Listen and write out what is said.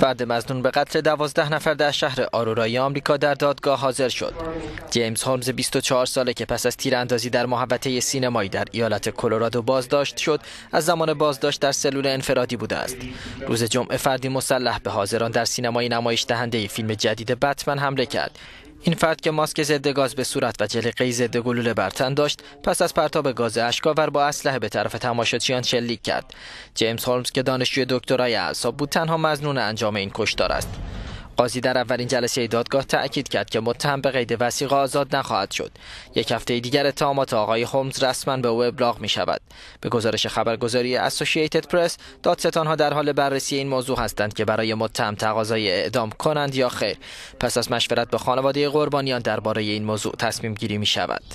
فرد مزنون به قتل دوازده نفر در شهر آرورای آمریکا در دادگاه حاضر شد. جیمز هولمز 24 ساله که پس از تیراندازی در محوطه سینمایی در ایالت کلرادو بازداشت شد، از زمان بازداشت در سلول انفرادی بوده است. روز جمعه فردی مسلح به حاضران در سینمای نمایش دهنده فیلم جدید بتمن حمله کرد. این فرد که ماسک ضد گاز به صورت و جلیقه ضد گلوله بر تن داشت پس از پرتاب گاز اشکاور با اسلحه به طرف تماشاچیان شلیک کرد جیمز هولمز که دانشجوی دکترای اعصاب بود تنها مزنون انجام این کشتار است قاضی در اولین جلسه دادگاه تاکید کرد که متهم به قید وسیقه آزاد نخواهد شد یک هفته دیگر اتهامات آقای هومز رسما به او ابلاغ می شود به گزارش خبرگزاری اسوسییتد پرس ها در حال بررسی این موضوع هستند که برای متهم تقاضای اعدام کنند یا خیر پس از مشورت با خانواده قربانیان درباره این موضوع تصمیم گیری می شود